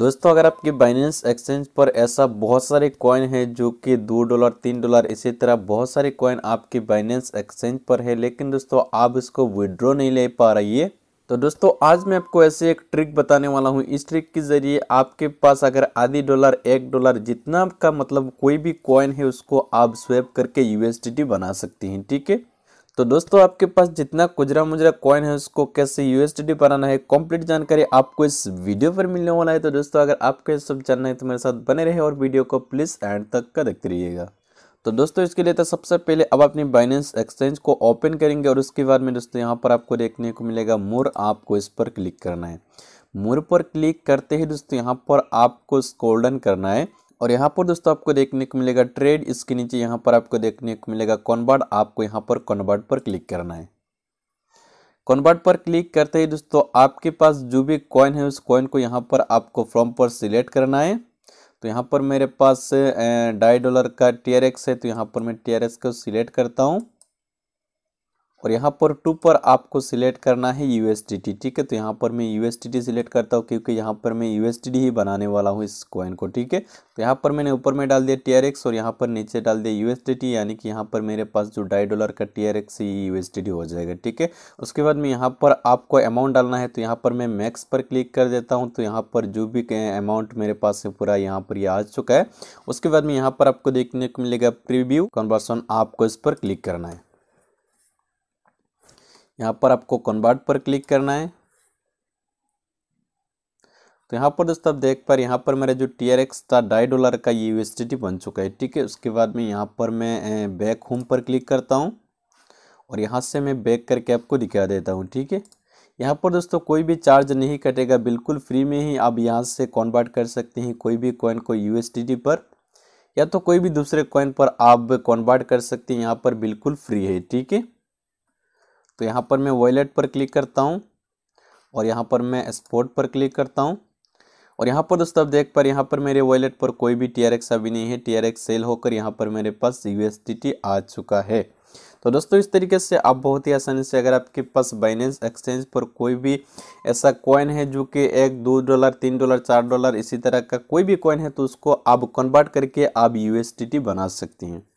दोस्तों अगर आपके बाइनेंस एक्सचेंज पर ऐसा बहुत सारे कॉइन है जो कि दो डॉलर तीन डॉलर इसी तरह बहुत सारे कॉइन आपके बाइनेंस एक्सचेंज पर है लेकिन दोस्तों आप इसको विड्रॉ नहीं ले पा रही है तो दोस्तों आज मैं आपको ऐसे एक ट्रिक बताने वाला हूँ इस ट्रिक के ज़रिए आपके पास अगर आधी डॉलर एक डॉलर जितना का मतलब कोई भी कॉइन है उसको आप स्वेप करके यूएसडीटी बना सकती हैं ठीक है तो दोस्तों आपके पास जितना कुजरा मुजरा कॉइन है उसको कैसे यूएसडी बनाना है कंप्लीट जानकारी आपको इस वीडियो पर मिलने वाला है तो दोस्तों अगर आपको ये सब जानना है तो मेरे साथ बने रहे और वीडियो को प्लीज़ एंड तक का देखते रहिएगा तो दोस्तों इसके लिए तो सबसे पहले अब अपनी बाइनेंस एक्सचेंज को ओपन करेंगे और उसके बाद में दोस्तों यहाँ पर आपको देखने को मिलेगा मोर आपको इस पर क्लिक करना है मोर पर क्लिक करते ही दोस्तों यहाँ पर आपको स्कोल्डन करना है और यहाँ पर दोस्तों आपको देखने को मिलेगा ट्रेड इसके नीचे यहाँ पर आपको देखने को मिलेगा कॉनबर्ड आपको यहाँ पर कॉनबर्ड पर क्लिक करना है कॉनबर्ड पर क्लिक करते ही दोस्तों आपके पास जो भी कॉइन है उस कॉइन को यहाँ पर आपको फ्रॉम पर सिलेक्ट करना है तो यहाँ पर मेरे पास ढाई डॉलर का टी है तो यहाँ पर मैं टी को सिलेक्ट करता हूँ और यहाँ पर टू पर आपको सिलेक्ट करना है यू ठीक है तो यहाँ पर मैं यू सिलेक्ट करता हूँ क्योंकि यहाँ पर मैं यू ही बनाने वाला हूँ इस कॉइन को ठीक है तो यहाँ पर मैंने ऊपर में डाल दिया टी आर और यहाँ पर नीचे डाल दिया यू यानी कि यहाँ पर मेरे पास जो ढाई डॉलर का टी आर एक्स यू हो जाएगा ठीक है उसके बाद में यहाँ पर आपको अमाउंट डालना है तो यहाँ पर मैं मैक्स पर क्लिक कर देता हूँ तो यहाँ पर जो भी अमाउंट मेरे पास है पूरा यहाँ पर ये आ चुका है उसके बाद में यहाँ पर आपको देखने को मिलेगा प्रीव्यू कन्वर्सन आपको इस पर क्लिक करना है यहाँ पर आपको कन्वर्ट पर क्लिक करना है तो यहाँ पर दोस्तों आप देख पा रहे यहाँ पर मेरा जो टी आर एक्स था ढाई डॉलर का ये यूएसडी बन चुका है ठीक है उसके बाद में यहाँ पर मैं बैक होम पर क्लिक करता हूँ और यहाँ से मैं बैक करके आपको दिखा देता हूँ ठीक है यहाँ पर दोस्तों कोई भी चार्ज नहीं कटेगा बिल्कुल फ्री में ही आप यहाँ से कॉन्वर्ट कर सकते हैं कोई भी कॉइन को यू पर या तो कोई भी दूसरे कॉइन पर आप कॉन्वर्ट कर सकते हैं यहाँ पर बिल्कुल फ्री है ठीक है तो यहाँ पर मैं वॉयलेट पर क्लिक करता हूँ और यहाँ पर मैं स्पोर्ट पर क्लिक करता हूँ और यहाँ पर दोस्तों आप देख पा रहे यहाँ पर मेरे वॉलेट पर कोई भी टी आर एक्स अभी नहीं है टी आर एक्स सेल होकर यहाँ पर मेरे पास यू एस टी टी आ चुका है तो दोस्तों इस तरीके से आप बहुत ही आसानी से अगर आपके पास बाइनेंस एक्सचेंज पर कोई भी ऐसा कॉइन है जो कि एक दो डॉलर तीन डॉलर चार डॉलर इसी तरह का कोई भी कॉइन है तो उसको आप कन्वर्ट करके आप यू बना सकती हैं